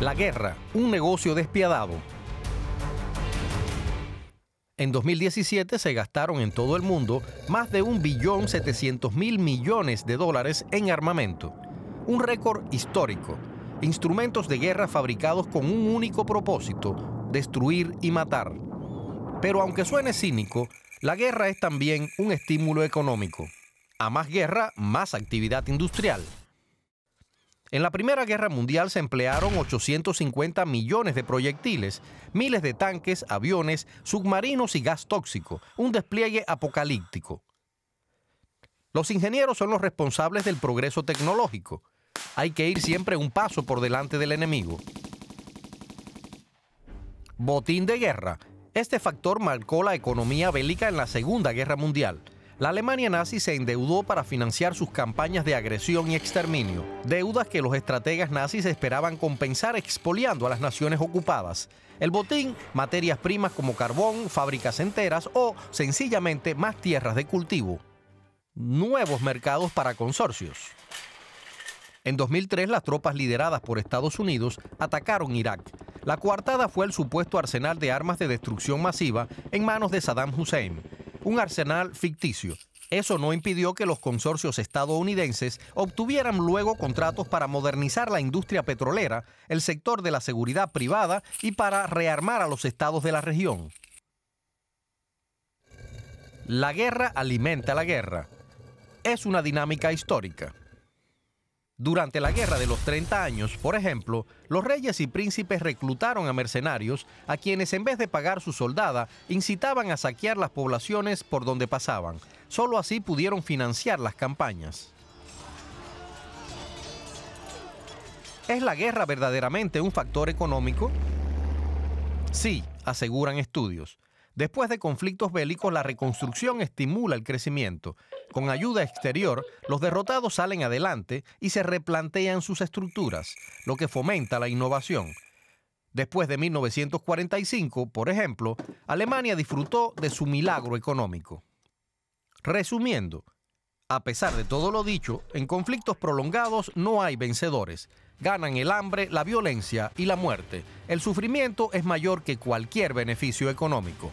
La guerra, un negocio despiadado. En 2017 se gastaron en todo el mundo más de 1.700.000 millones de dólares en armamento, un récord histórico. Instrumentos de guerra fabricados con un único propósito, destruir y matar. Pero aunque suene cínico, la guerra es también un estímulo económico. A más guerra, más actividad industrial. En la Primera Guerra Mundial se emplearon 850 millones de proyectiles, miles de tanques, aviones, submarinos y gas tóxico, un despliegue apocalíptico. Los ingenieros son los responsables del progreso tecnológico. Hay que ir siempre un paso por delante del enemigo. Botín de guerra. Este factor marcó la economía bélica en la Segunda Guerra Mundial la Alemania nazi se endeudó para financiar sus campañas de agresión y exterminio, deudas que los estrategas nazis esperaban compensar expoliando a las naciones ocupadas. El botín, materias primas como carbón, fábricas enteras o sencillamente más tierras de cultivo. Nuevos mercados para consorcios. En 2003 las tropas lideradas por Estados Unidos atacaron Irak. La coartada fue el supuesto arsenal de armas de destrucción masiva en manos de Saddam Hussein un arsenal ficticio. Eso no impidió que los consorcios estadounidenses obtuvieran luego contratos para modernizar la industria petrolera, el sector de la seguridad privada y para rearmar a los estados de la región. La guerra alimenta la guerra. Es una dinámica histórica. Durante la Guerra de los 30 años, por ejemplo, los reyes y príncipes reclutaron a mercenarios a quienes en vez de pagar su soldada incitaban a saquear las poblaciones por donde pasaban. Solo así pudieron financiar las campañas. ¿Es la guerra verdaderamente un factor económico? Sí, aseguran estudios. Después de conflictos bélicos, la reconstrucción estimula el crecimiento. Con ayuda exterior, los derrotados salen adelante y se replantean sus estructuras, lo que fomenta la innovación. Después de 1945, por ejemplo, Alemania disfrutó de su milagro económico. Resumiendo, a pesar de todo lo dicho, en conflictos prolongados no hay vencedores. Ganan el hambre, la violencia y la muerte. El sufrimiento es mayor que cualquier beneficio económico.